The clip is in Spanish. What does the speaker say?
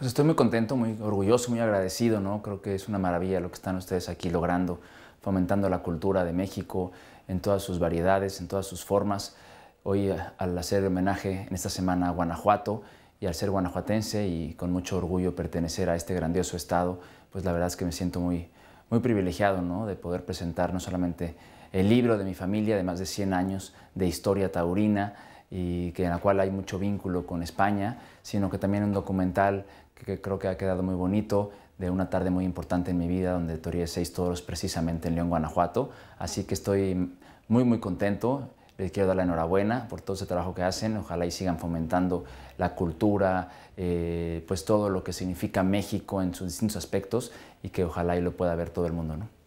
Pues estoy muy contento, muy orgulloso, muy agradecido, ¿no? Creo que es una maravilla lo que están ustedes aquí logrando, fomentando la cultura de México en todas sus variedades, en todas sus formas. Hoy, eh, al hacer homenaje en esta semana a Guanajuato y al ser guanajuatense y con mucho orgullo pertenecer a este grandioso estado, pues la verdad es que me siento muy, muy privilegiado, ¿no? De poder presentar no solamente el libro de mi familia de más de 100 años de historia taurina, y que en la cual hay mucho vínculo con España, sino que también un documental que, creo que ha quedado muy bonito de una tarde muy importante en mi vida donde toreé seis toros precisamente en León, Guanajuato. Así que estoy muy, muy contento. Les quiero dar la enhorabuena por todo ese trabajo que hacen. Ojalá y sigan fomentando la cultura, eh, pues todo lo que significa México en sus distintos aspectos y que ojalá y lo pueda ver todo el mundo. ¿no?